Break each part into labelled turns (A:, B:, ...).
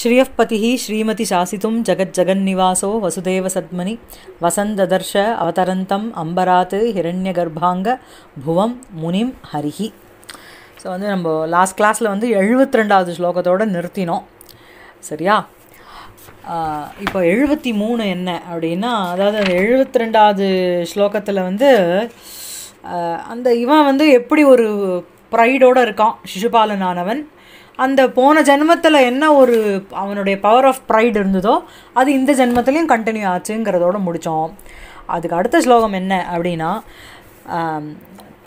A: श्रियःपतिः श्रीमतिशासितुं जगज्जगन्निवासो वसुदेवसद्मनि வசந்ததர்ஷ அவதரந்தம் அம்பராத் ஹிரண்யகர்பாங்க புவம் முனிம் ஹரிஹி ஸோ வந்து நம்ம லாஸ்ட் கிளாஸில் வந்து எழுபத்தி ரெண்டாவது ஸ்லோகத்தோடு நிறுத்தினோம் சரியா இப்போ எழுபத்தி மூணு என்ன அப்படின்னா அதாவது அந்த எழுபத்தி ரெண்டாவது ஸ்லோகத்தில் வந்து அந்த இவன் வந்து எப்படி ஒரு ப்ரைடோடு இருக்கான் சிசுபாலனானவன் அந்த போன ஜென்மத்தில் என்ன ஒரு அவனுடைய பவர் ஆஃப் ப்ரைட் இருந்ததோ அது இந்த ஜென்மத்துலேயும் கண்டினியூ ஆச்சுங்கிறதோட முடித்தோம் அதுக்கு அடுத்த ஸ்லோகம் என்ன அப்படின்னா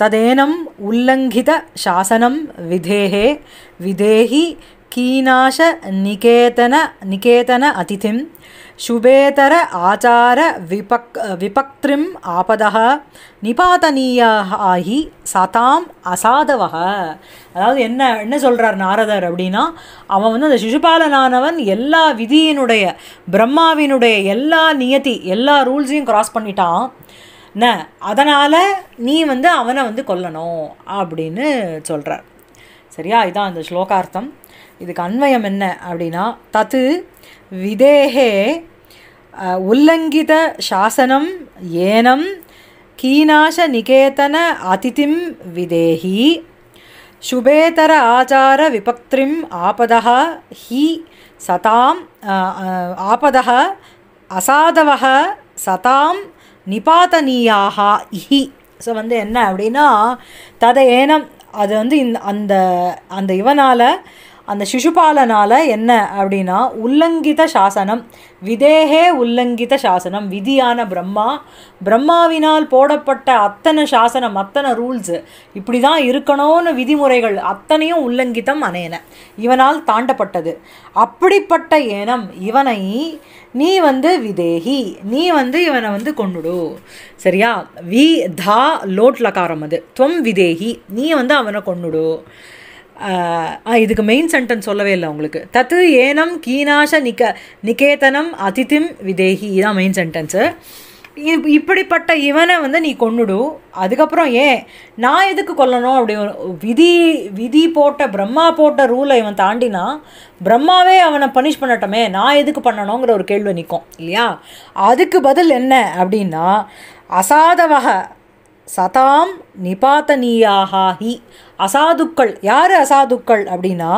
A: ததேனம் உல்லங்கித சாசனம் விதேகே விதேகி கீனாஷ நிகேதன நிகேதன அதிதிம் ஆச்சார விபக் विपक्त्रिम् ஆபதः நிபாதனீயாக ஆகி சதாம் அசாதவக அதாவது என்ன என்ன சொல்கிறார் நாரதர் அப்படின்னா அவன் வந்து அந்த சிசுபாலனானவன் எல்லா விதியினுடைய பிரம்மாவினுடைய எல்லா நியதி எல்லா ரூல்ஸையும் க்ராஸ் பண்ணிட்டான் ந அதனால் நீ வந்து அவனை வந்து கொல்லணும் அப்படின்னு சொல்கிறார் சரியா இதான் அந்த ஸ்லோகார்த்தம் இதுக்கு அன்வயம் என்ன அப்படின்னா தத்து விதேகே உல்லங்கித சாசனம் ஏனம் கீனாச நிகேதன அதிதிம் விதேஹி சுபேதர ஆச்சார விபக்திரிம் ஆபதா ஹி சதாம் ஆபதா அசாதவக சதாம் நிபாதனியாக இஹி ஸோ வந்து என்ன அப்படின்னா ததை ஏனம் அது வந்து இந்த அந்த அந்த இவனால் அந்த சிசுபாலனால் என்ன அப்படின்னா உல்லங்கித சாசனம் விதேகே உல்லங்கித சாசனம் விதியான பிரம்மா பிரம்மாவினால் போடப்பட்ட அத்தனை சாசனம் அத்தனை ரூல்ஸு இப்படி தான் இருக்கணும்னு விதிமுறைகள் அத்தனையும் உல்லங்கித்தம் அனேன இவனால் தாண்டப்பட்டது அப்படிப்பட்ட ஏனம் இவனை நீ வந்து விதேகி நீ வந்து இவனை வந்து கொண்டுடு சரியா வி தா லோட்லகாரம் அது துவம் விதேகி நீ வந்து அவனை கொண்டுடு இதுக்கு மெயின் சென்டென்ஸ் சொல்லவே இல்லை உங்களுக்கு தத்து ஏனம் கீனாஷ நிக நிகேதனம் அதித்திம் விதேகி இதான் மெயின் சென்டென்ஸு இப்படிப்பட்ட இவனை வந்து நீ கொண்டுடு அதுக்கப்புறம் ஏன் நான் எதுக்கு கொல்லணும் அப்படி விதி விதி போட்ட பிரம்மா போட்ட ரூலை இவன் தாண்டினா பிரம்மாவே அவனை பனிஷ் பண்ணட்டமே நான் எதுக்கு பண்ணணுங்கிற ஒரு கேள்வி நிற்கும் இல்லையா அதுக்கு பதில் என்ன அப்படின்னா அசாதவக சதாம் நிபாத்தனியாகி அசாதுக்கள் யார் அசாதுக்கள் அப்படின்னா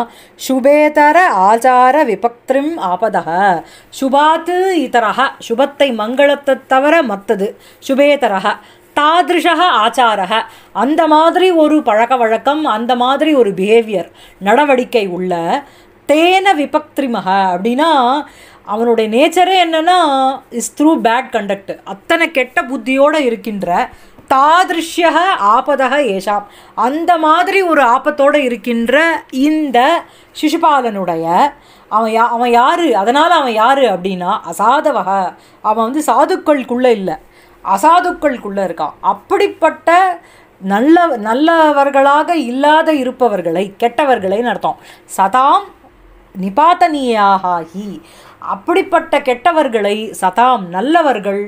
A: சுபேதர ஆச்சார விபக்திரிம் ஆபதக சுபாத்து இதரக சுபத்தை மங்களத்தை தவிர மற்றது சுபேதரக தாதிருஷக ஆச்சாரக அந்த மாதிரி ஒரு பழக்க வழக்கம் அந்த மாதிரி ஒரு பிஹேவியர் நடவடிக்கை உள்ள தேன விபக்திரிமக அப்படின்னா அவனுடைய நேச்சரே என்னென்னா இஸ் த்ரூ பேட் கண்டக்ட் அத்தனை கெட்ட புத்தியோடு இருக்கின்ற தாதிருஷ்ய ஆபதக ஏஷாம் அந்த மாதிரி ஒரு ஆபத்தோடு இருக்கின்ற இந்த சிசுபாலனுடைய அவன் யா அவன் யார் அதனால் அவன் யார் அப்படின்னா அசாதவக அவன் வந்து சாதுக்கள்குள்ளே இல்லை அசாதுக்கள்குள்ளே இருக்கான் அப்படிப்பட்ட நல்ல நல்லவர்களாக இல்லாத இருப்பவர்களை கெட்டவர்களை அர்த்தம் சதாம் நிபாத்தனியாகி அப்படிப்பட்ட கெட்டவர்களை சதாம் நல்லவர்கள்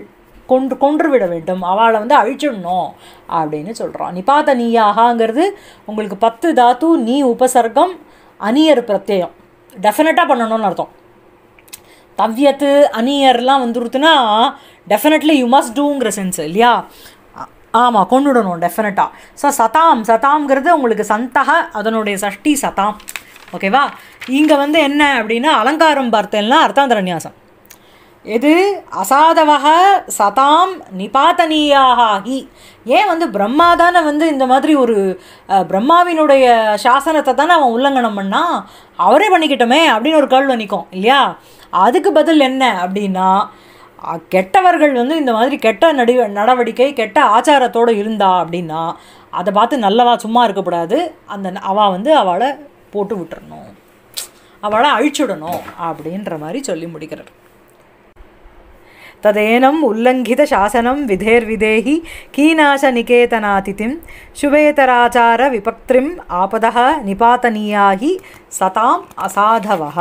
A: கொன்று கொன்று விட வேண்டும் அவளை வந்து அழிச்சிடணும் அப்படின்னு சொல்கிறான் நீ பார்த்த நீ ஆகாங்கிறது உங்களுக்கு பத்து தாத்து நீ உபசர்க்கம் அணியர் பிரத்யம் டெஃபினட்டாக பண்ணணும்னு அர்த்தம் தவ்யத்து அணியர்லாம் வந்துருத்துன்னா டெஃபினெட்லி யூ மஸ்ட் டூங்கிற சென்ஸ் இல்லையா ஆமாம் கொண்டுடணும் டெஃபினட்டாக ஸோ சதாம் சதாம்ங்கிறது உங்களுக்கு சந்தக அதனுடைய சஷ்டி சதாம் ஓகேவா இங்கே வந்து என்ன அப்படின்னா அலங்காரம் பார்த்தேன்னா அர்த்தாந்திரநியாசம் நியாசம் எது அசாதவக சதாம் ஆகி ஏன் வந்து பிரம்மா தானே வந்து இந்த மாதிரி ஒரு பிரம்மாவினுடைய சாசனத்தை தானே அவன் உள்ளங்கனம் பண்ணா அவரே பண்ணிக்கிட்டோமே அப்படின்னு ஒரு கேள்வி நிற்கும் இல்லையா அதுக்கு பதில் என்ன அப்படின்னா கெட்டவர்கள் வந்து இந்த மாதிரி கெட்ட நடி நடவடிக்கை கெட்ட ஆச்சாரத்தோடு இருந்தா அப்படின்னா அதை பார்த்து நல்லவா சும்மா இருக்கக்கூடாது அந்த அவள் வந்து அவளை போட்டு விட்டுறணும் அவளை அழிச்சுடணும் அப்படின்ற மாதிரி சொல்லி முடிக்கிறார் तदेनं उल्लङ्घितशासनं विधेर्विधेहि कीनाशनिकेतनातिथिं शुभेतराचारविपक्त्रिम् आपदः निपातनीया हि சதாம் அசாதவக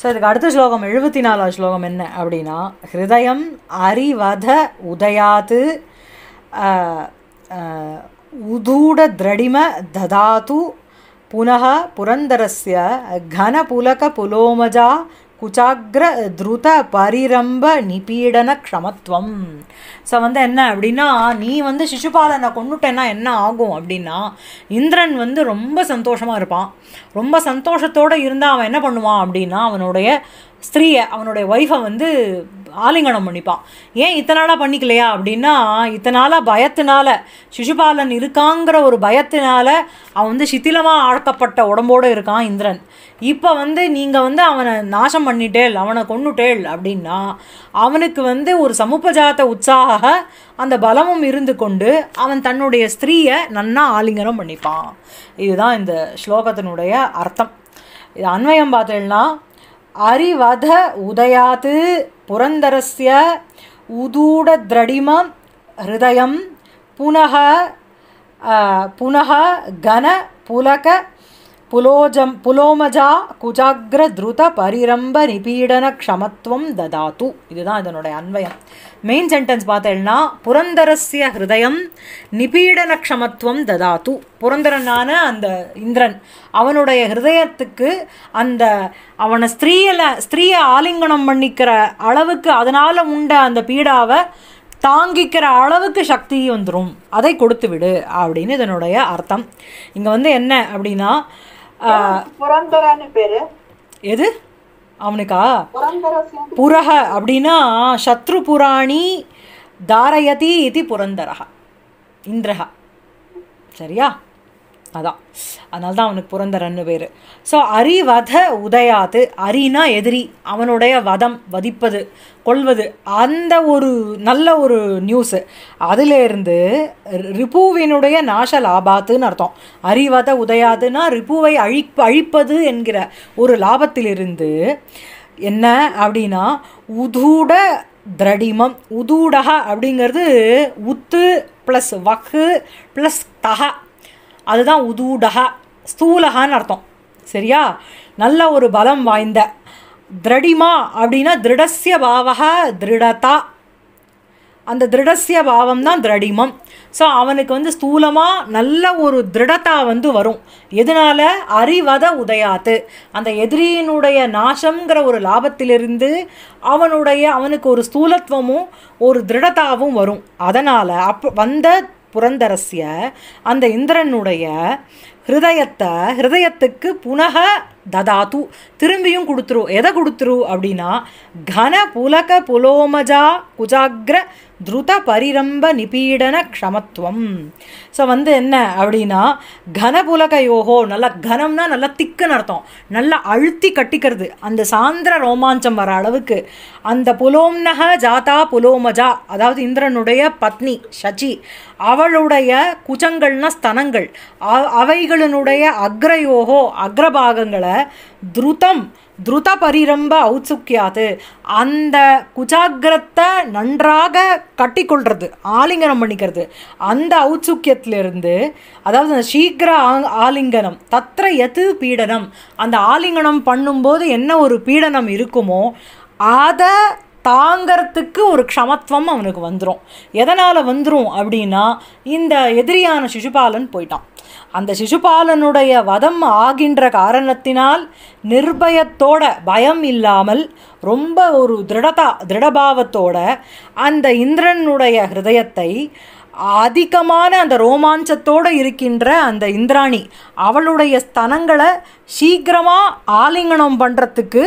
A: ஸோ இதுக்கு அடுத்த ஸ்லோகம் எழுபத்தி நாலாவது ஸ்லோகம் என்ன அப்படின்னா ஹிருதயம் அறிவத உதயாத்து உதூட திரடிம ததாத்து புனக புரந்தரஸ்ய கனபுலக புலோமஜா குச்சாகிர துருத பரிரம்ப நிபீடன க்ஷமத்துவம் ஸோ வந்து என்ன அப்படின்னா நீ வந்து சிசுபாலனை கொண்டுட்டேன்னா என்ன ஆகும் அப்படின்னா இந்திரன் வந்து ரொம்ப சந்தோஷமாக இருப்பான் ரொம்ப சந்தோஷத்தோடு இருந்தால் அவன் என்ன பண்ணுவான் அப்படின்னா அவனுடைய ஸ்திரீயை அவனுடைய ஒய்ஃபை வந்து ஆலிங்கனம் பண்ணிப்பான் ஏன் இத்தனை நாளாக பண்ணிக்கலையா அப்படின்னா இத்தனை நாளாக பயத்தினால சிசுபாலன் இருக்காங்கிற ஒரு பயத்தினால அவன் வந்து சித்திலமாக ஆழ்த்தப்பட்ட உடம்போடு இருக்கான் இந்திரன் இப்போ வந்து நீங்கள் வந்து அவனை நாசம் பண்ணிட்டேள் அவனை கொண்டுட்டேள் அப்படின்னா அவனுக்கு வந்து ஒரு சமுப்பஜாத்த உற்சாக அந்த பலமும் இருந்து கொண்டு அவன் தன்னுடைய ஸ்திரீயை நன்னா ஆலிங்கனம் பண்ணிப்பான் இதுதான் இந்த ஸ்லோகத்தினுடைய அர்த்தம் இது அன்வயம் பார்த்தேன்னா அரிவத உதயாது புரந்தரஸ்ய உதூடத்ரடிம ஹிருதயம் புனக புனக கன புலக புலோஜம் புலோமஜா குஜாகிர திருத பரிரம்ப நிபீடன க்ஷமத்துவம் ததாத்து இதுதான் இதனுடைய அன்வயம் மெயின் சென்டென்ஸ் பார்த்தேன்னா புரந்தரஸ்ய ஹிருதயம் நிபீடன க்ஷமத்துவம் ததாத்து புரந்தரனான அந்த இந்திரன் அவனுடைய ஹிருதயத்துக்கு அந்த அவனை ஸ்திரீயில் ஸ்திரீயை ஆலிங்கனம் பண்ணிக்கிற அளவுக்கு அதனால் உண்ட அந்த பீடாவை தாங்கிக்கிற அளவுக்கு சக்தி வந்துடும் அதை கொடுத்து விடு அப்படின்னு இதனுடைய அர்த்தம் இங்கே வந்து என்ன அப்படின்னா புரந்தரான்னு பேர் எது அவனுக்கா புரக அப்படின்னா சத்ரு புராணி தாரயதி இது புரந்தரகா இந்திரகா சரியா அதான் அதனால தான் அவனுக்கு பிறந்த ரன்னு பேர் ஸோ அரிவத உதயாது அரினா எதிரி அவனுடைய வதம் வதிப்பது கொள்வது அந்த ஒரு நல்ல ஒரு நியூஸு அதிலேருந்து ரிப்புவினுடைய நாஷ லாபாத்துன்னு அர்த்தம் அரிவத உதயாதுன்னா ரிப்புவை அழிப் அழிப்பது என்கிற ஒரு லாபத்திலிருந்து என்ன அப்படின்னா உதூட திரடிமம் உதூடக அப்படிங்கிறது உத்து ப்ளஸ் வக்கு ப்ளஸ் தஹா அதுதான் உதூடகா ஸ்தூலகான்னு அர்த்தம் சரியா நல்ல ஒரு பலம் வாய்ந்த திருடிமா அப்படின்னா திருடசிய பாவகா திருடதா அந்த திருடசிய பாவம் தான் திருடிமம் ஸோ அவனுக்கு வந்து ஸ்தூலமாக நல்ல ஒரு திருடத்தா வந்து வரும் எதனால் அறிவத உதயாத்து அந்த எதிரியினுடைய நாசங்கிற ஒரு லாபத்திலிருந்து அவனுடைய அவனுக்கு ஒரு ஸ்தூலத்துவமும் ஒரு திருடத்தாவும் வரும் அதனால் அப்போ வந்த புரந்தரசிய அந்த இந்திரனுடைய ஹிருதயத்தை ஹிருதயத்துக்கு புனக ததாத்து திரும்பியும் கொடுத்துரு எதை கொடுத்துரு அப்படின்னா கன புலக புலோமஜா குஜாகிர துருத பரிரம்ப நிபீடன க்ஷமத்துவம் ஸோ வந்து என்ன அப்படின்னா கனபுலக யோகோ நல்லா கனம்னா நல்லா திக்குன்னு அர்த்தம் நல்லா அழுத்தி கட்டிக்கிறது அந்த சாந்திர ரோமாஞ்சம் வர அளவுக்கு அந்த புலோம்னக ஜாதா புலோமஜா அதாவது இந்திரனுடைய பத்னி சச்சி அவளுடைய குஜங்கள்னா ஸ்தனங்கள் அவைகளினுடைய அக்ரயோகோ அக்ரபாகங்களை துருதம் துருத பரிரம்ப ஔத்சுக்கியாது அந்த குஜாகிரத்தை நன்றாக கட்டிக்கொள்கிறது ஆலிங்கனம் பண்ணிக்கிறது அந்த ஔத்சுக்கியத்திலிருந்து அதாவது அந்த சீக்கிர ஆலிங்கனம் தத்திர எது பீடனம் அந்த ஆலிங்கனம் பண்ணும்போது என்ன ஒரு பீடனம் இருக்குமோ அதை தாங்கிறதுக்கு ஒரு க்ஷமத்துவம் அவனுக்கு வந்துடும் எதனால் வந்துடும் அப்படின்னா இந்த எதிரியான சிசுபாலன் போயிட்டான் அந்த சிசுபாலனுடைய வதம் ஆகின்ற காரணத்தினால் நிர்பயத்தோட பயம் இல்லாமல் ரொம்ப ஒரு திருடதா திருடபாவத்தோட அந்த இந்திரனுடைய ஹிருதயத்தை அதிகமான அந்த ரோமாஞ்சத்தோடு இருக்கின்ற அந்த இந்திராணி அவளுடைய ஸ்தனங்களை சீக்கிரமாக ஆலிங்கனம் பண்ணுறதுக்கு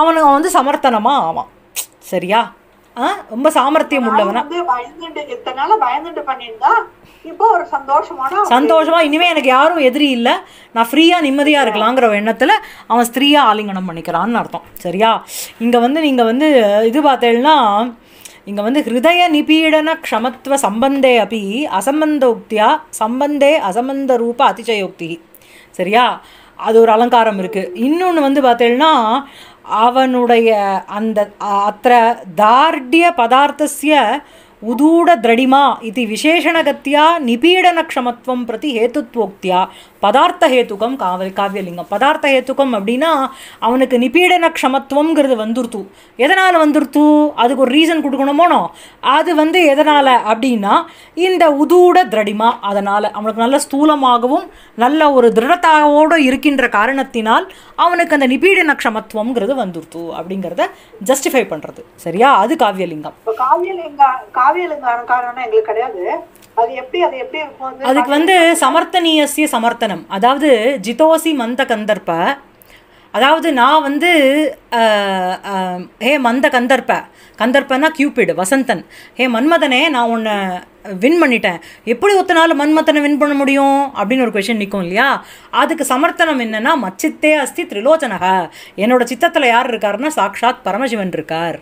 A: அவனு அவன் வந்து சமர்த்தனமாக ஆவான் சரியா ரொம்ப சாமர்த்தியம் உள்ளவனா பயந்துட்டு பயந்துட்டு பண்ணியிருந்தா இப்போ ஒரு சந்தோஷமான சந்தோஷமா இனிமே எனக்கு யாரும் எதிரி இல்லை நான் ஃப்ரீயாக நிம்மதியாக இருக்கலாங்கிற எண்ணத்தில் அவன் ஸ்திரீயா ஆலிங்கனம் பண்ணிக்கிறான்னு அர்த்தம் சரியா இங்கே வந்து நீங்கள் வந்து இது பார்த்தேன்னா இங்கே வந்து ஹிருதய நிபீடன க்ஷமத்துவ சம்பந்தே அப்படி உக்தியாக சம்பந்தே அசம்பந்த ரூப அதிசயோக்தி சரியா அது ஒரு அலங்காரம் இருக்குது இன்னொன்று வந்து பார்த்தேன்னா அவனுடைய அந்த அத்த தார்டிய பதார்த்தசிய இது விசேஷணகத்தியா நிபீடன நிபீடனக்ஷமத்துவம் பிரதி ஹேத்துத்வோக்தியா பதார்த்த ஹேத்துக்கம் காவல் காவியலிங்கம் பதார்த்த ஹேத்துக்கம் அப்படின்னா அவனுக்கு நிபீடன க்ஷமத்துவங்கிறது வந்துருத்து எதனால் வந்துருத்து அதுக்கு ஒரு ரீசன் கொடுக்கணுமோனோ அது வந்து எதனால் அப்படின்னா இந்த உதூட திரடிமா அதனால் அவனுக்கு நல்ல ஸ்தூலமாகவும் நல்ல ஒரு திருடத்தாவோடு இருக்கின்ற காரணத்தினால் அவனுக்கு அந்த நிபீடன க்ஷமத்துவங்கிறது வந்துருத்து அப்படிங்கிறத ஜஸ்டிஃபை பண்ணுறது சரியா அது காவியலிங்கம் காவியலிங்கம் காவியலங்காரம் காரணம்னா எங்களுக்கு கிடையாது அது எப்படி அது எப்படி இருக்கும் அதுக்கு வந்து சமர்த்தனியசிய சமர்த்தனம் அதாவது ஜிதோசி மந்த கந்தர்ப்ப அதாவது நான் வந்து ஹே மந்த கந்தர்ப்ப கந்தர்ப்பனா கியூபிடு வசந்தன் ஹே மன்மதனே நான் உன்னை வின் பண்ணிட்டேன் எப்படி ஒத்தனால மன்மதனை வின் பண்ண முடியும் அப்படின்னு ஒரு கொஷின் நிற்கும் இல்லையா அதுக்கு சமர்த்தனம் என்னென்னா மச்சித்தே அஸ்தி திரிலோச்சனக என்னோட சித்தத்தில் யார் இருக்காருன்னா சாக்ஷாத் பரமசிவன் இருக்கார்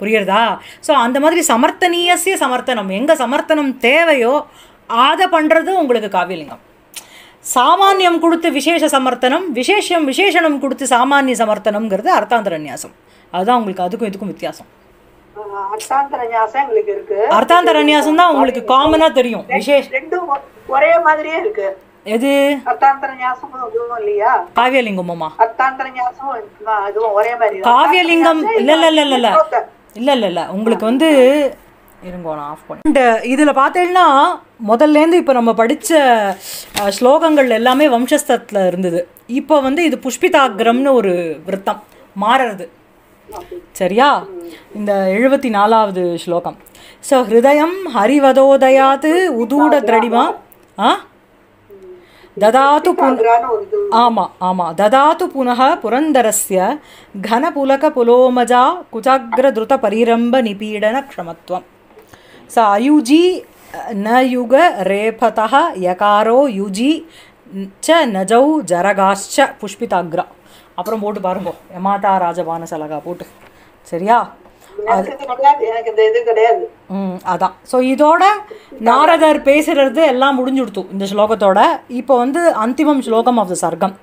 A: புரியுறதா ஸோ அந்த மாதிரி சமர்த்தனீயசிய சமர்த்தனம் எங்கே சமர்த்தனம் தேவையோ அதை பண்ணுறது உங்களுக்கு காவியலிங்கம் சாமானியம் கொடுத்து விசேஷ சமர்த்தனம் விசேஷம் விசேஷனம் கொடுத்து சாமானிய சமர்த்தனம்ங்கிறது அர்த்தாந்திர நியாசம் அதுதான் உங்களுக்கு அதுக்கும் இதுக்கும் வித்தியாசம் அர்த்தாந்திர நியாசம் தான் உங்களுக்கு காமனா தெரியும் விசேஷ ஒரே மாதிரியே இருக்கு எது காவியலிங்கமாமா காவியலிங்கம் இல்ல இல்ல இல்ல இல்ல இல்லை இல்லை இல்லை உங்களுக்கு வந்து இருங்கோ ஆஃப் இதில் பார்த்தீங்கன்னா முதல்லேருந்து இப்போ நம்ம படித்த ஸ்லோகங்கள் எல்லாமே வம்சஸ்தத்தில் இருந்தது இப்போ வந்து இது புஷ்பிதாகிரம்னு ஒரு விரத்தம் மாறுறது சரியா இந்த எழுபத்தி நாலாவது ஸ்லோகம் ஸோ ஹிருதயம் ஹரிவதோதயாது உதூட திரடிமா ஆ ददातु आमा आमा ददातु पुनः पुरन्दरस्य घनपुलकपुलोमजा कुचाग्रद्रुतपरिरम्भनिपीडनक्षमत्वं स अयुजी न युग यकारो युजि च नजौ जरगाश्च पुष्पिताग्र அப்புறம் போட்டு பாருங்க எமாதா ராஜபானசலகா சரியா அதான் ஸோ இதோட நாரதர் பேசுறது எல்லாம் முடிஞ்சுடுத்து இந்த ஸ்லோகத்தோட இப்போ வந்து அந்திமம் ஸ்லோகம் ஆஃப் த சர்க்கம்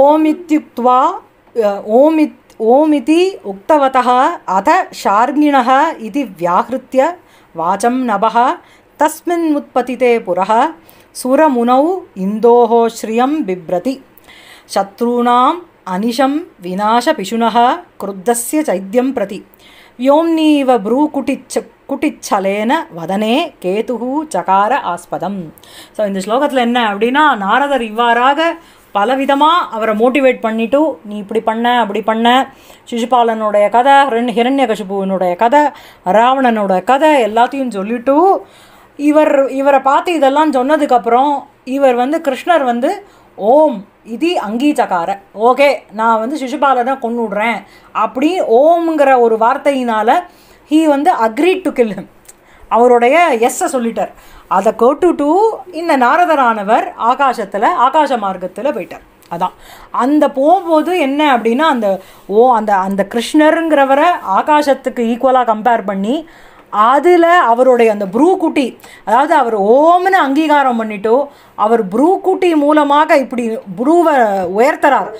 A: ஓமித்யுக்வா ஓமித் ஓமிதி உக்தவதா அத ஷார்கிணக இது வியாஹிருத்திய வாச்சம் நபக தஸ்மின் முத்பதிதே புரக சுரமுனௌ இந்தோஹோ ஸ்ரியம் பிப்ரதி சத்ருணாம் अनिशं विनाशपिशुनः क्रुद्धस्य चैद्यं प्रति ப்ரூ ब्रूकुटिच्छ குட்டிச்சலேன வதனே கேதுகு சகார ஆஸ்பதம் ஸோ இந்த ஸ்லோகத்தில் என்ன அப்படின்னா நாரதர் இவ்வாறாக பலவிதமாக அவரை மோட்டிவேட் பண்ணிவிட்டு நீ இப்படி பண்ண அப்படி பண்ண சிசுபாலனுடைய கதை ஹிரண் கசிபுவனுடைய கதை ராவணனோட கதை எல்லாத்தையும் சொல்லிவிட்டு இவர் இவரை பார்த்து இதெல்லாம் சொன்னதுக்கப்புறம் இவர் வந்து கிருஷ்ணர் வந்து ஓம் இது அங்கீச்சகார ஓகே நான் வந்து சிசுபாலனை கொண்டு விடுறேன் அப்படி ஓம்ங்கிற ஒரு வார்த்தையினால் ஹீ வந்து அக்ரி டு கில் அவருடைய எஸ்ஸை சொல்லிட்டார் அதை கோட்டு டு இந்த நாரதரானவர் ஆகாசத்தில் ஆகாச மார்க்கத்தில் போயிட்டார் அதான் அந்த போகும்போது என்ன அப்படின்னா அந்த ஓ அந்த அந்த கிருஷ்ணருங்கிறவரை ஆகாசத்துக்கு ஈக்குவலாக கம்பேர் பண்ணி அதில் அவருடைய அந்த குட்டி அதாவது அவர் ஓம்னு அங்கீகாரம் பண்ணிட்டோ அவர் குட்டி மூலமாக இப்படி ப்ரூவை உயர்த்துறார்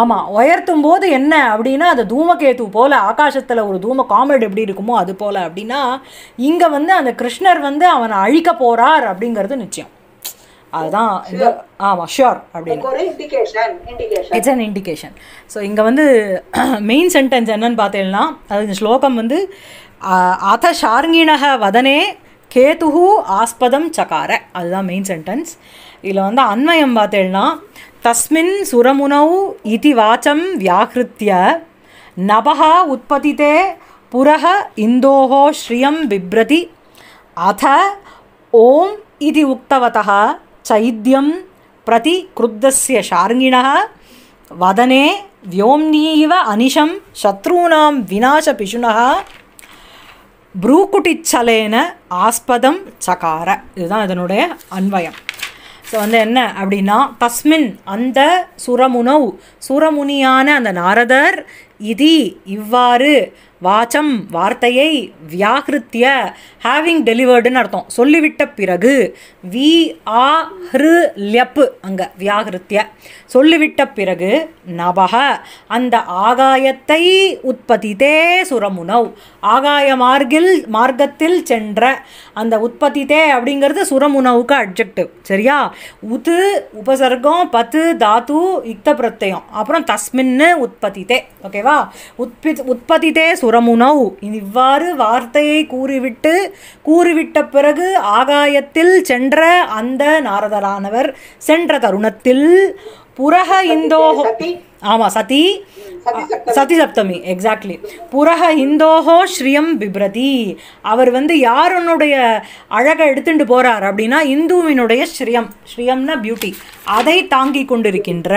A: ஆமாம் உயர்த்தும் போது என்ன அப்படின்னா அந்த தூமகேத்து போல் ஆகாசத்தில் ஒரு தூம காமெடி எப்படி இருக்குமோ அது போல் அப்படின்னா இங்கே வந்து அந்த கிருஷ்ணர் வந்து அவனை அழிக்க போகிறார் அப்படிங்கிறது நிச்சயம் அதுதான் ஆமாம் ஷியோர் அப்படின்னு இட்ஸ் அன் இண்டிகேஷன் ஸோ இங்கே வந்து மெயின் சென்டென்ஸ் என்னன்னு பார்த்தீங்கன்னா அது இந்த ஸ்லோகம் வந்து அத ஷார்ங்கிணக வதனே கேதுஹு ஆஸ்பதம் சக்கார அதுதான் மெயின் சென்டென்ஸ் இதில் வந்து அன்வயம் பார்த்தேன்னா தஸ்மின் சுரமுனவு இதி வாச்சம் வியாகிருத்திய நபகா உற்பத்திதே புரக இந்தோஹோ ஸ்ரியம் பிப்ரதி அத ஓம் இது உக்தவதः चैद्यं प्रति क्रुद्धस्य शार्ङ्गिणः वदने व्योम्नीव अनिशं शत्रूणां विनाशपिशुनः ப்ரூக்குட்டிச்சலேன ஆஸ்பதம் சகார இதுதான் இதனுடைய அன்வயம் ஸோ வந்து என்ன அப்படின்னா தஸ்மின் அந்த சுரமுனவ் சுரமுனியான அந்த நாரதர் இதி இவ்வாறு வாச்சம் வார்த்தையை வியாகிருத்திய ஹேவிங் டெலிவர்டுன்னு அர்த்தம் சொல்லிவிட்ட பிறகு வி ஆ ஹிரு லெப்பு அங்கே வியாகிருத்திய சொல்லிவிட்ட பிறகு நபக அந்த ஆகாயத்தை உற்பத்திதே சுரமுனவ் ஆகாய மார்கில் மார்க்கத்தில் சென்ற அந்த உற்பத்திதே அப்படிங்கிறது சுரமுனவுக்கு அப்ஜெக்டிவ் சரியா உது உபசர்க்கம் பத்து தாத்து இத்த பிரத்தயம் அப்புறம் தஸ்மின்னு தே ஓகேவா உற்பத்தி உற்பத்திதே சுர சுரமுனவு இவ்வாறு வார்த்தையை கூறிவிட்டு கூறிவிட்ட பிறகு ஆகாயத்தில் சென்ற அந்த நாரதரானவர் சென்ற தருணத்தில் புரஹ இந்தோஹோ ஆமாம் சதி சதி சப்தமி எக்ஸாக்ட்லி புரஹ இந்தோஹோ ஸ்ரீயம் பிப்ரதி அவர் வந்து யாருனுடைய அழகை எடுத்துட்டு போகிறார் அப்படின்னா இந்துவினுடைய ஸ்ரீயம் ஸ்ரீயம்னா பியூட்டி அதை தாங்கி கொண்டிருக்கின்ற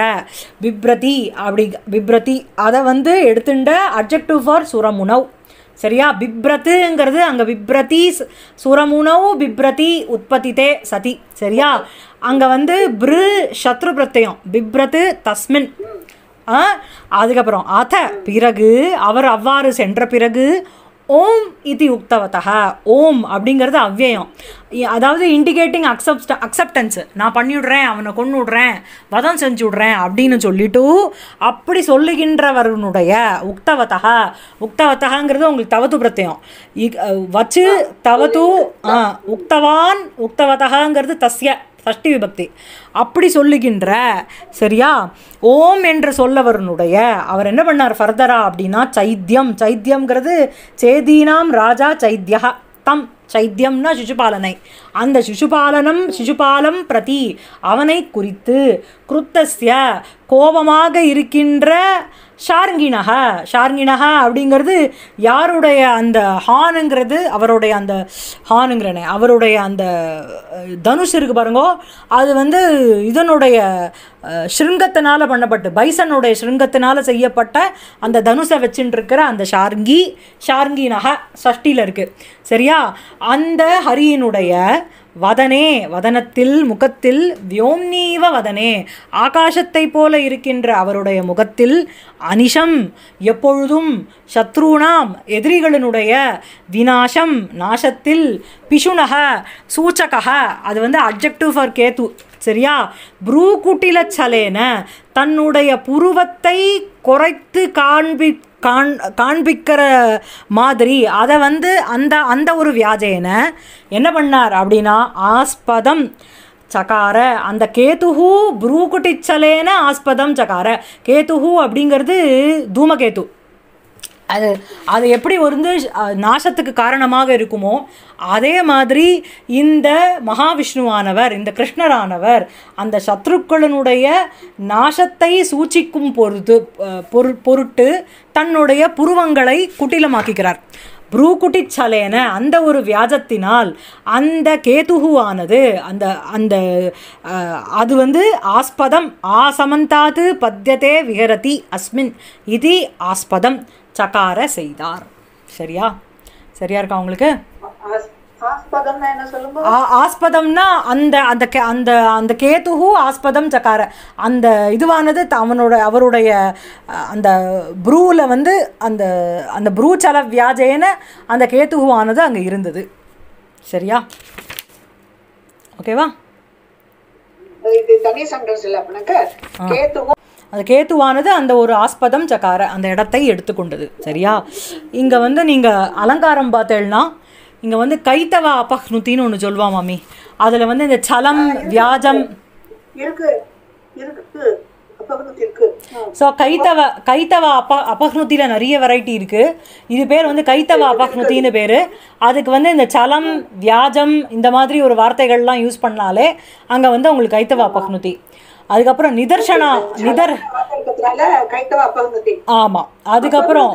A: பிப்ரதி அப்படி பிப்ரதி அதை வந்து எடுத்துட்டு அப்ஜெக்டிவ் ஃபார் சுரமுணவ் சரியா பிப்ரத்துங்கிறது அங்கே பிப்ரதி சுரமுணவ் பிப்ரதி உற்பத்தி தே சதி சரியா அங்கே வந்து பிரு சத்ரு பிரத்தயம் பிப்ரத்து தஸ்மின் அதுக்கப்புறம் அத பிறகு அவர் அவ்வாறு சென்ற பிறகு ஓம் இது உக்தவத்தக ஓம் அப்படிங்கிறது அவ்வயம் அதாவது இண்டிகேட்டிங் அக்செப்ட் அக்செப்டன்ஸ் நான் பண்ணிவிடுறேன் அவனை கொண்டு விடுறேன் வதம் செஞ்சு விட்றேன் அப்படின்னு சொல்லிட்டு அப்படி சொல்லுகின்றவருனுடைய உக்தவத்தக உக்தவத்தகங்கிறது உங்களுக்கு தவத்து பிரத்தியம் வச்சு தவத்து உக்தவான் உக்தவத்தகங்கிறது தஸ்ய சஷ்டி விபக்தி அப்படி சொல்லுகின்ற சரியா ஓம் என்ற சொல்லவருனுடைய அவர் என்ன பண்ணார் ஃபர்தரா அப்படின்னா சைத்தியம் சைத்தியம்ங்கிறது சேதீனாம் ராஜா சைத்தியா தம் சைத்தியம்னா சிசுபாலனை அந்த சிசுபாலனம் சிசுபாலம் பிரதி அவனை குறித்து குருத்தஸ்ய கோபமாக இருக்கின்ற ஷார்கினக ஷார்கினக அப்படிங்கிறது யாருடைய அந்த ஹானுங்கிறது அவருடைய அந்த ஹானுங்கிறனே அவருடைய அந்த தனுஷ் இருக்கு பாருங்கோ அது வந்து இதனுடைய ஸ்ருங்கத்தினால் பண்ணப்பட்டு பைசனுடைய ஸ்ருங்கத்தினால் செய்யப்பட்ட அந்த தனுஷை வச்சுட்டு இருக்கிற அந்த ஷார்கி ஷார்ங்கி சஷ்டியில் இருக்குது சரியா அந்த ஹரியினுடைய வதனே வதனத்தில் முகத்தில் வியோம்னீவ வதனே ஆகாசத்தை போல இருக்கின்ற அவருடைய முகத்தில் அனிஷம் எப்பொழுதும் சத்ருணாம் எதிரிகளினுடைய வினாசம் நாசத்தில் பிஷுனக சூச்சக அது வந்து அப்ஜெக்டிவ் ஃபார் கேத்து சரியா குட்டில சலேன தன்னுடைய புருவத்தை குறைத்து காண்பி காண் காண்பிக்கிற மாதிரி அதை வந்து அந்த அந்த ஒரு வியாஜேனை என்ன பண்ணார் அப்படின்னா ஆஸ்பதம் சகார அந்த கேத்துஹு புரூகுட்டிச்சலேன ஆஸ்பதம் சகார கேத்துஹு அப்படிங்கிறது தூமகேது அது அது எப்படி வந்து நாசத்துக்கு காரணமாக இருக்குமோ அதே மாதிரி இந்த மகாவிஷ்ணுவானவர் இந்த கிருஷ்ணரானவர் அந்த சத்ருக்களினுடைய நாசத்தை சூச்சிக்கும் பொருது பொரு பொருட்டு தன்னுடைய புருவங்களை குட்டிலமாக்கிக்கிறார் சலேன அந்த ஒரு வியாஜத்தினால் அந்த கேதுகுவானது அந்த அந்த அது வந்து ஆஸ்பதம் ஆசமந்தாது பத்தியதே விகரதி அஸ்மின் இது ஆஸ்பதம் சகார செய்தார் சரியா சரியா இருக்கா உங்களுக்கு ஆஸ்பதம்னா அந்த அந்த அந்த அந்த கேத்துகு ஆஸ்பதம் சக்கார அந்த இதுவானது அவனோட அவருடைய அந்த ப்ரூவில் வந்து அந்த அந்த ப்ரூ சல வியாஜேன அந்த கேத்துகுவானது அங்கே இருந்தது சரியா ஓகேவா இது தனி சண்டோஸ் இல்லை அந்த கேத்துவானது அந்த ஒரு ஆஸ்பதம் சக்கார அந்த இடத்தை எடுத்துக்கொண்டது சரியா இங்கே வந்து நீங்கள் அலங்காரம் பார்த்தேன்னா இங்கே வந்து கைத்தவா அபக்னுத்தின்னு ஒன்று சொல்லுவான் மாமி அதில் வந்து இந்த சலம் வியாஜம் ஸோ கைத்தவ கைத்தவ அப்ப அபக்னுத்தியில் நிறைய வெரைட்டி இருக்குது இது பேர் வந்து கைத்தவ அபக்னுத்தின்னு பேர் அதுக்கு வந்து இந்த சலம் வியாஜம் இந்த மாதிரி ஒரு வார்த்தைகள்லாம் யூஸ் பண்ணாலே அங்கே வந்து உங்களுக்கு கைத்தவ அபக்னுத்தி அதுக்கப்புறம் நிதர்ஷனா நிதர் ஆமாம் அதுக்கப்புறம்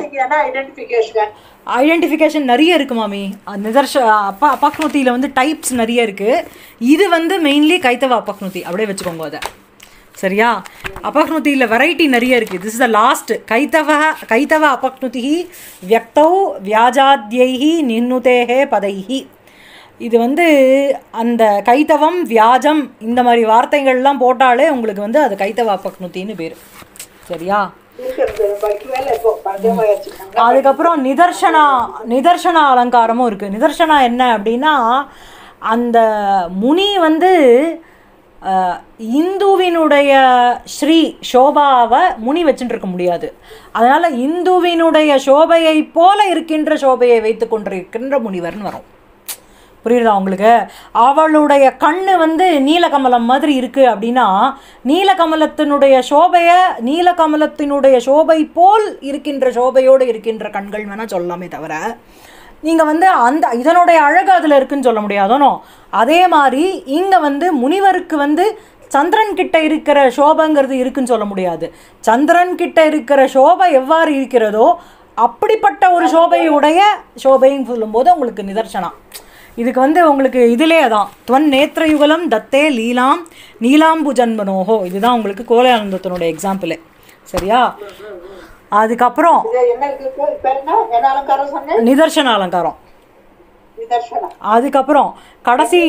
A: ஐடென்டிஃபிகேஷன் நிறைய இருக்கு மாமி நிதர்ஷ அப்பா அப்பாக்னுத்தியில் வந்து டைப்ஸ் நிறைய இருக்குது இது வந்து மெயின்லி கைத்தவ அப்பாக்னுத்தி அப்படியே வச்சுக்கோங்க அதை சரியா அபக்னுத்தியில் வெரைட்டி நிறைய இருக்குது திஸ் இஸ் த லாஸ்ட் கைத்தவ கைத்தவ அபக்னுதி வியக்தௌ வியாஜாத்யி நின்னுதேகே பதைஹி இது வந்து அந்த கைத்தவம் வியாஜம் இந்த மாதிரி வார்த்தைகள்லாம் போட்டாலே உங்களுக்கு வந்து அது கைத்தவா பக்னுத்தின்னு பேர் சரியா அதுக்கப்புறம் நிதர்சனா நிதர்ஷன அலங்காரமும் இருக்குது நிதர்சனா என்ன அப்படின்னா அந்த முனி வந்து இந்துவினுடைய ஸ்ரீ சோபாவை முனி வச்சுட்டு இருக்க முடியாது அதனால் இந்துவினுடைய சோபையை போல இருக்கின்ற சோபையை வைத்து கொண்டிருக்கின்ற முனிவர்னு வரும் புரியுதா உங்களுக்கு அவளுடைய கண்ணு வந்து நீலகமலம் மாதிரி இருக்குது அப்படின்னா நீலகமலத்தினுடைய சோபையை நீலகமலத்தினுடைய சோபை போல் இருக்கின்ற சோபையோடு இருக்கின்ற கண்கள் வேணால் சொல்லலாமே தவிர நீங்கள் வந்து அந்த இதனுடைய அழகு அதில் இருக்குன்னு சொல்ல முடியாதோனோ அதே மாதிரி இங்கே வந்து முனிவருக்கு வந்து சந்திரன் கிட்ட இருக்கிற சோபங்கிறது இருக்குன்னு சொல்ல முடியாது சந்திரன் கிட்ட இருக்கிற சோபை எவ்வாறு இருக்கிறதோ அப்படிப்பட்ட ஒரு சோபையுடைய சோபைன்னு சொல்லும்போது உங்களுக்கு நிதர்சனம் இதுக்கு வந்து உங்களுக்கு இதிலே தான் துவன் நேத்திரயுகலம் தத்தே லீலாம் நீலாம்பு ஜன்மனோஹோ இதுதான் உங்களுக்கு கோலானந்தத்தினோட எக்ஸாம்பிள் சரியா அதுக்கப்புறம் நிதர்சன அலங்காரம் அதுக்கப்புறம் கடைசி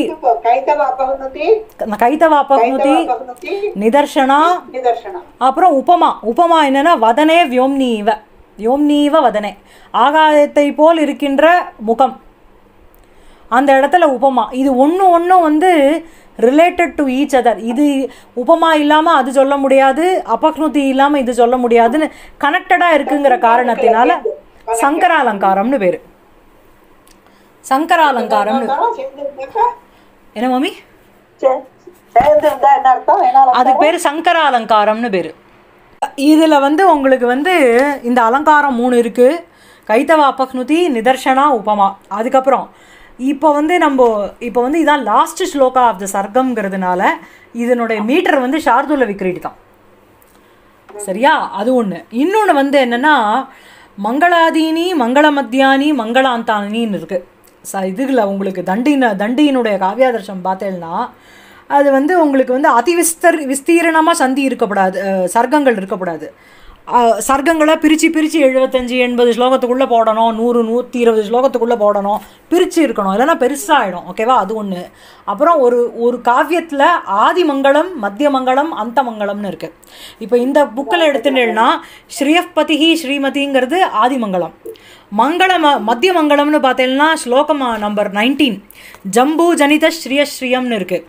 A: கைத்தவா பகுதி நிதர்ஷனா அப்புறம் உபமா உபமா என்னன்னா வதனே வியோம்னீவ வியோம்னீவ வதனே ஆகாயத்தை போல் இருக்கின்ற முகம் அந்த இடத்துல உபமா இது ஒன்று ஒன்றும் வந்து ரிலேட்டட் டு ஈச் அதர் இது உபமா இல்லாமல் அது சொல்ல முடியாது அபக்னுதி இல்லாமல் இது சொல்ல முடியாதுன்னு கனெக்டடாக இருக்குங்கிற காரணத்தினால சங்கராலங்காரம்னு பேர் சங்கராலங்காரம்னு என்ன மாமி அதுக்கு பேர் சங்கராலங்காரம்னு பேர் இதில் வந்து உங்களுக்கு வந்து இந்த அலங்காரம் மூணு இருக்குது கைத்தவா அபக்னுதி நிதர்ஷனா உபமா அதுக்கப்புறம் இப்போ வந்து நம்ம இப்போ வந்து இதான் லாஸ்ட் ஸ்லோகா ஆஃப் த சர்க்கம்ங்கிறதுனால இதனுடைய மீட்டர் வந்து ஷார்துல விக்ரீட் தான் சரியா அது ஒன்று இன்னொன்று வந்து என்னென்னா மங்களாதீனி மங்கள மத்தியானி மங்களாந்தானின்னு இருக்குது ச இதுகளில் உங்களுக்கு தண்டின தண்டியினுடைய காவியாதர்ஷம் பார்த்தேன்னா அது வந்து உங்களுக்கு வந்து அதி விஸ்தர் விஸ்தீரணமாக சந்தி இருக்கக்கூடாது சர்க்கங்கள் இருக்கக்கூடாது சர்க்கங்களை பிரித்து பிரித்து எழுபத்தஞ்சி எண்பது ஸ்லோகத்துக்குள்ளே போடணும் நூறு நூற்றி இருபது ஸ்லோகத்துக்குள்ளே போடணும் பிரித்து இருக்கணும் இல்லைனா பெருசாகிடும் ஓகேவா அது ஒன்று அப்புறம் ஒரு ஒரு காவியத்தில் ஆதிமங்கலம் மத்தியமங்கலம் அந்தமங்கலம்னு இருக்குது இப்போ இந்த புக்கில் எடுத்துனா ஸ்ரீயப்பதிகி ஸ்ரீமதிங்கிறது ஆதிமங்கலம் மங்களம் மத்தியமங்கலம்னு பார்த்தீங்கன்னா ஸ்லோகம் நம்பர் நைன்டீன் ஜம்பு ஜனித ஸ்ரீயஸ்ரீயம்னு இருக்குது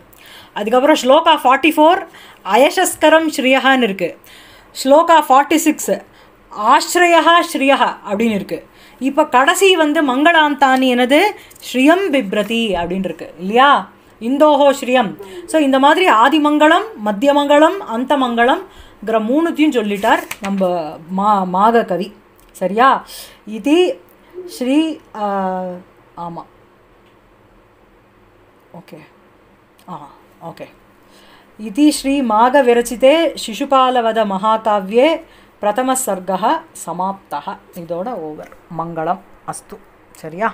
A: அதுக்கப்புறம் ஸ்லோகா ஃபார்ட்டி ஃபோர் அயசஸ்கரம் ஸ்ரீயகான்னு இருக்குது ஸ்லோகா ஃபார்ட்டி சிக்ஸு ஆஸ்ரயா ஸ்ரீயா அப்படின்னு இருக்குது இப்போ கடைசி வந்து மங்களாந்தானி எனது ஸ்ரீயம் பிப்ரதி அப்படின்னு இருக்கு இல்லையா இந்தோஹோ ஸ்ரீயம் ஸோ இந்த மாதிரி ஆதிமங்கலம் மத்தியமங்கலம் அந்தமங்கலம்ங்கிற மூணுத்தையும் சொல்லிட்டார் நம்ம மா மாக கவி சரியா இது ஸ்ரீ ஆமாம் ஓகே ஆ ஓகே इति ஸ்ரீமாகவிரச்சிதே சிசுபாலவத மகாகாவ்யே பிரதம சர்க்கா சமாப்தா இதோட ஓவர் மங்களம் அஸ்து சரியா